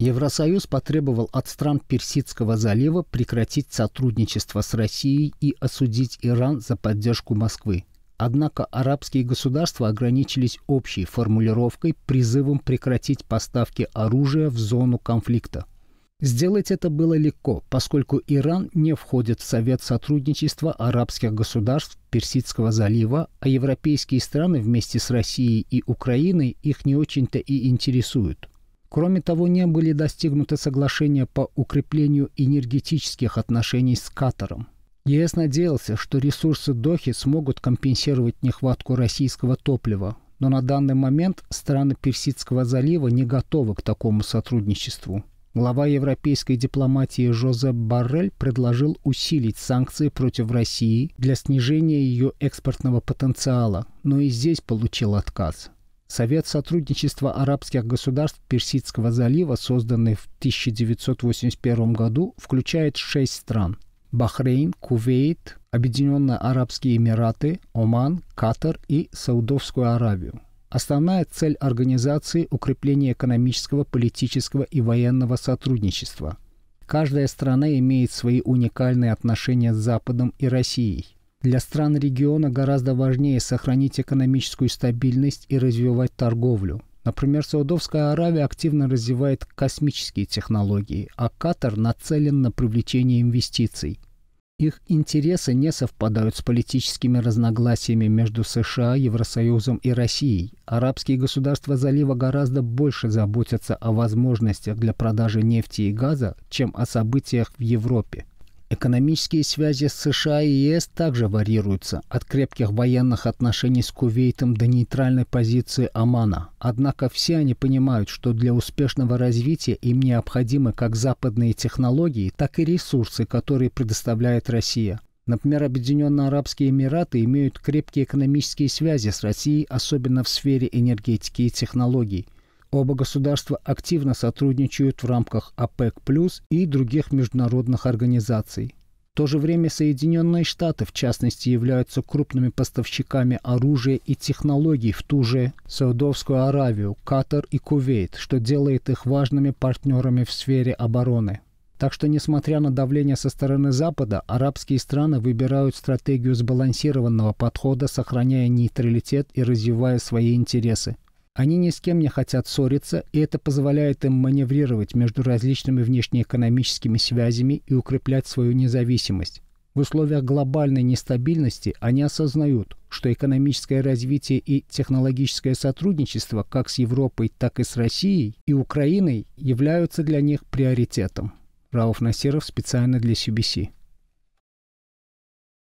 Евросоюз потребовал от стран Персидского залива прекратить сотрудничество с Россией и осудить Иран за поддержку Москвы. Однако арабские государства ограничились общей формулировкой призывом прекратить поставки оружия в зону конфликта. Сделать это было легко, поскольку Иран не входит в Совет сотрудничества арабских государств Персидского залива, а европейские страны вместе с Россией и Украиной их не очень-то и интересуют. Кроме того, не были достигнуты соглашения по укреплению энергетических отношений с Катаром. ЕС надеялся, что ресурсы Дохи смогут компенсировать нехватку российского топлива, но на данный момент страны Персидского залива не готовы к такому сотрудничеству. Глава европейской дипломатии Жозеп Баррель предложил усилить санкции против России для снижения ее экспортного потенциала, но и здесь получил отказ. Совет сотрудничества арабских государств Персидского залива, созданный в 1981 году, включает шесть стран – Бахрейн, Кувейт, Объединенные Арабские Эмираты, Оман, Катар и Саудовскую Аравию. Основная цель организации – укрепление экономического, политического и военного сотрудничества. Каждая страна имеет свои уникальные отношения с Западом и Россией – для стран региона гораздо важнее сохранить экономическую стабильность и развивать торговлю. Например, Саудовская Аравия активно развивает космические технологии, а Катар нацелен на привлечение инвестиций. Их интересы не совпадают с политическими разногласиями между США, Евросоюзом и Россией. Арабские государства залива гораздо больше заботятся о возможностях для продажи нефти и газа, чем о событиях в Европе. Экономические связи с США и ЕС также варьируются от крепких военных отношений с Кувейтом до нейтральной позиции Омана. Однако все они понимают, что для успешного развития им необходимы как западные технологии, так и ресурсы, которые предоставляет Россия. Например, Объединенные Арабские Эмираты имеют крепкие экономические связи с Россией, особенно в сфере энергетики и технологий – Оба государства активно сотрудничают в рамках ОПЕК+, и других международных организаций. В то же время Соединенные Штаты, в частности, являются крупными поставщиками оружия и технологий в ту же Саудовскую Аравию, Катар и Кувейт, что делает их важными партнерами в сфере обороны. Так что, несмотря на давление со стороны Запада, арабские страны выбирают стратегию сбалансированного подхода, сохраняя нейтралитет и развивая свои интересы, они ни с кем не хотят ссориться, и это позволяет им маневрировать между различными внешнеэкономическими связями и укреплять свою независимость. В условиях глобальной нестабильности они осознают, что экономическое развитие и технологическое сотрудничество как с Европой, так и с Россией и Украиной являются для них приоритетом. Рауф Насиров специально для CBC.